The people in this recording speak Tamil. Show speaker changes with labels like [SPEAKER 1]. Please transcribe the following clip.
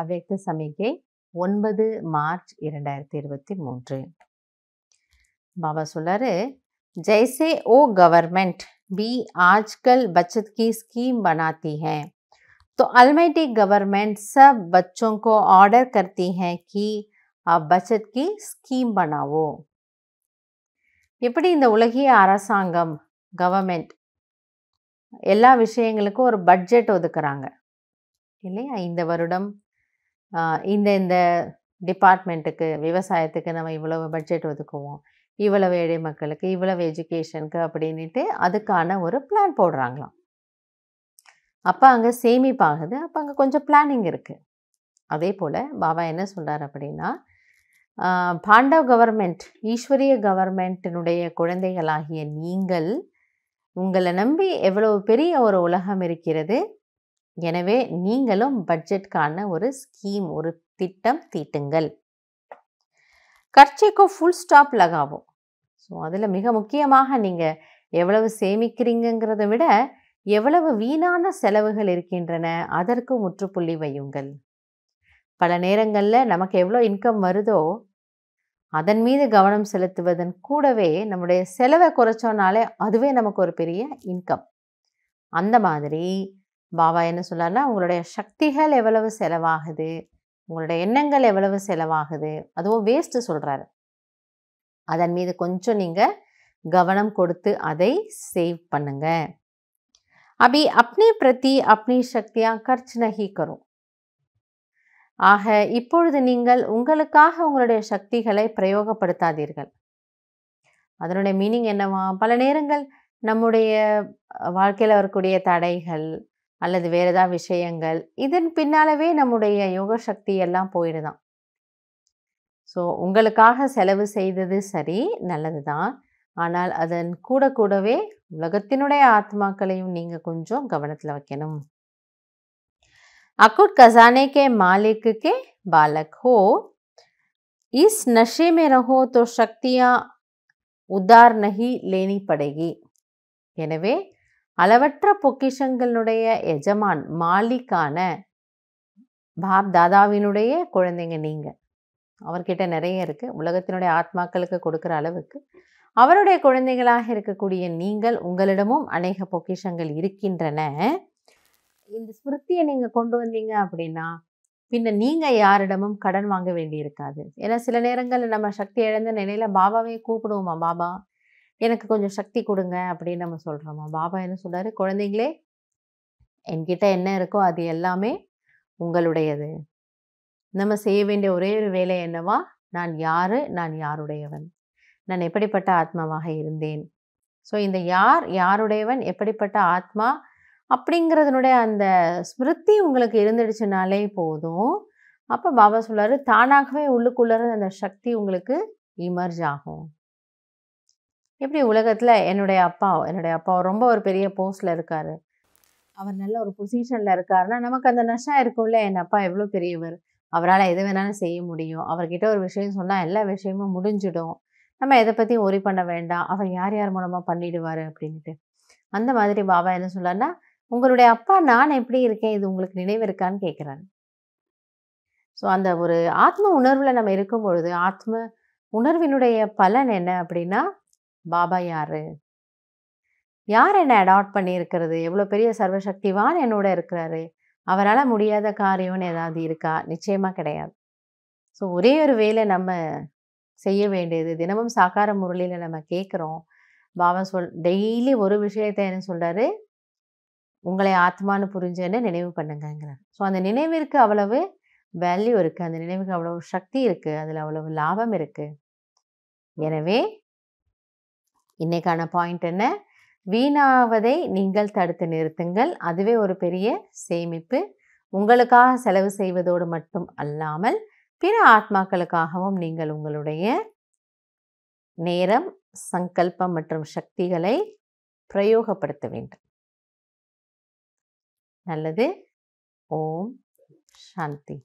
[SPEAKER 1] அவ்வக்த சமிகை ஒன்பது மார்ச் இரண்டாயிரத்தி இருபத்தி மூன்று பாபா சொல்லாரு ஜெய்சே ஓ கவர்மெண்ட் பி ஆஜ்கல் बचत கி ஸ்கீம் बनाती हैं தோ अलमेटी கவர்மெண்ட் சப் बच्चों ஆர்டர் ऑर्डर करती हैं कि आप बचत ஸ்கீம் பனாவோ எப்படி இந்த உலகிய அரசாங்கம் கவர்மெண்ட் எல்லா விஷயங்களுக்கும் ஒரு பட்ஜெட் ஒதுக்குறாங்க இல்லையா இந்த வருடம் இந்த இந்த டிபார்ட்மெண்ட்டுக்கு விவசாயத்துக்கு நம்ம இவ்வளவு பட்ஜெட் ஒதுக்குவோம் இவ்வளவு ஏழை மக்களுக்கு இவ்வளவு எஜுகேஷனுக்கு அப்படின்ட்டு அதுக்கான ஒரு பிளான் போடுறாங்களாம் அப்போ அங்கே சேமிப்பாகுது அப்போ அங்கே கொஞ்சம் பிளானிங் இருக்குது அதே போல் பாபா என்ன சொல்கிறார் அப்படின்னா பாண்டவ் கவர்மெண்ட் ஈஸ்வரிய கவர்மெண்ட்டினுடைய குழந்தைகளாகிய நீங்கள் உங்களை நம்பி எவ்வளவு பெரிய ஒரு உலகம் இருக்கிறது எனவே நீங்களும் பட்ஜெட்கான ஒரு ஸ்கீம் ஒரு திட்டம் தீட்டுங்கள் கர்ச்சைக்கோ ஃபுல் ஸ்டாப் லகாவோ ஸோ அதில் மிக முக்கியமாக நீங்கள் எவ்வளவு சேமிக்கிறீங்கிறத விட எவ்வளவு வீணான செலவுகள் இருக்கின்றன அதற்கு முற்றுப்புள்ளி வையுங்கள் பல நேரங்களில் நமக்கு எவ்வளோ இன்கம் வருதோ அதன் மீது கவனம் செலுத்துவதன் கூடவே நம்முடைய செலவை குறைச்சோனாலே அதுவே நமக்கு ஒரு பெரிய இன்கம் அந்த மாதிரி பாபா என்ன சொல்லார்னா உங்களுடைய சக்திகள் எவ்வளவு செலவாகுது உங்களுடைய எண்ணங்கள் எவ்வளவு செலவாகுது அதுவும் வேஸ்ட்டு சொல்கிறாரு அதன் மீது கொஞ்சம் நீங்கள் கவனம் கொடுத்து அதை சேவ் பண்ணுங்க அபி அப்னி பிரதி அப்னி சக்தியா கர்ச்சனகி ஆக இப்பொழுது நீங்கள் உங்களுக்காக உங்களுடைய சக்திகளை பிரயோகப்படுத்தாதீர்கள் அதனுடைய மீனிங் என்னவா பல நேரங்கள் நம்முடைய வாழ்க்கையில் வரக்கூடிய தடைகள் அல்லது வேறு ஏதாவது விஷயங்கள் இதன் பின்னாலவே நம்முடைய யோக சக்தி எல்லாம் போயிடுதான் ஸோ உங்களுக்காக செலவு செய்தது சரி நல்லது தான் ஆனால் அதன் கூட கூடவே உலகத்தினுடைய ஆத்மாக்களையும் நீங்கள் கொஞ்சம் கவனத்தில் வைக்கணும் அக்குட் கசானே கே மாலிக்கு கே பாலக் ஹோ இஸ் நஷே में रहो உதார் நகி லேனி नहीं எனவே அளவற்ற பொக்கிஷங்களுடைய எஜமான் மாலிக்கான பாப் தாதாவினுடைய குழந்தைங்க நீங்கள் அவர்கிட்ட நிறைய இருக்குது உலகத்தினுடைய ஆத்மாக்களுக்கு கொடுக்குற அளவுக்கு அவருடைய குழந்தைகளாக இருக்கக்கூடிய நீங்கள் உங்களிடமும் அநேக பொக்கிஷங்கள் இருக்கின்றன இந்த ஸ்மிருத்தியை நீங்கள் கொண்டு வந்தீங்க அப்படின்னா பின்ன நீங்கள் யாரிடமும் கடன் வாங்க வேண்டியிருக்காது ஏன்னா சில நேரங்களில் நம்ம சக்தி இழந்த நிலையில் பாபாவே கூப்பிடுவோமா பாபா எனக்கு கொஞ்சம் சக்தி கொடுங்க அப்படின்னு நம்ம சொல்கிறோமா பாபா என்ன சொல்கிறாரு குழந்தைங்களே என்கிட்ட என்ன இருக்கோ அது எல்லாமே உங்களுடையது நம்ம செய்ய வேண்டிய ஒரே ஒரு வேலை என்னவா நான் யாரு நான் யாருடையவன் நான் எப்படிப்பட்ட ஆத்மாவாக இருந்தேன் ஸோ இந்த யார் யாருடையவன் எப்படிப்பட்ட ஆத்மா அப்படிங்கிறதுனுடைய அந்த ஸ்மிருத்தி உங்களுக்கு இருந்துடுச்சுனாலே போதும் அப்போ பாபா சொல்கிறார் தானாகவே உள்ளுக்குள்ளே அந்த சக்தி உங்களுக்கு இமர்ஜ் ஆகும் எப்படி உலகத்தில் என்னுடைய அப்பா என்னுடைய அப்பா ரொம்ப ஒரு பெரிய போஸ்டில் இருக்கார் அவர் நல்ல ஒரு பொசிஷனில் இருக்காருன்னா நமக்கு அந்த நஷா இருக்கும்ல என் அப்பா எவ்வளோ பெரியவர் அவரால் எது வேணாலும் செய்ய முடியும் அவர்கிட்ட ஒரு விஷயம் சொன்னால் எல்லா விஷயமும் முடிஞ்சிடும் நம்ம எதை பற்றியும் ஒரி பண்ண வேண்டாம் அவர் யார் யார் மூலமாக பண்ணிடுவார் அப்படின்ட்டு அந்த மாதிரி பாபா என்ன சொல்லார்னா உங்களுடைய அப்பா நான் எப்படி இருக்கேன் இது உங்களுக்கு நினைவு இருக்கான்னு கேட்குறாரு ஸோ அந்த ஒரு ஆத்ம உணர்வில் நம்ம இருக்கும் பொழுது ஆத்ம உணர்வினுடைய பலன் என்ன அப்படின்னா பாபா யார் யார் என்னை அடாப்ட் பண்ணியிருக்கிறது எவ்வளோ பெரிய சர்வசக்திவான் என்னோட இருக்கிறாரு அவரால் முடியாத காரியம்னு ஏதாவது இருக்கா நிச்சயமாக கிடையாது ஸோ ஒரே ஒரு வேலை நம்ம செய்ய வேண்டியது தினமும் சாக்கார முரளியில் நம்ம கேட்குறோம் பாபா சொல் டெய்லி ஒரு விஷயத்தை என்ன சொல்கிறாரு உங்களை ஆத்மானு புரிஞ்சுன்னு நினைவு பண்ணுங்கிறார் ஸோ அந்த நினைவிற்கு அவ்வளவு வேல்யூ இருக்குது அந்த நினைவுக்கு அவ்வளவு சக்தி இருக்குது அதில் அவ்வளவு லாபம் இருக்குது எனவே இன்றைக்கான பாயிண்ட் என்ன வீணாவதை நீங்கள் தடுத்து நிறுத்துங்கள் அதுவே ஒரு பெரிய சேமிப்பு உங்களுக்காக செலவு செய்வதோடு மட்டும் அல்லாமல் பிற ஆத்மாக்களுக்காகவும் நீங்கள் உங்களுடைய நேரம் சங்கல்பம் மற்றும் சக்திகளை பிரயோகப்படுத்த வேண்டும் நல்லது ஓம் சாந்தி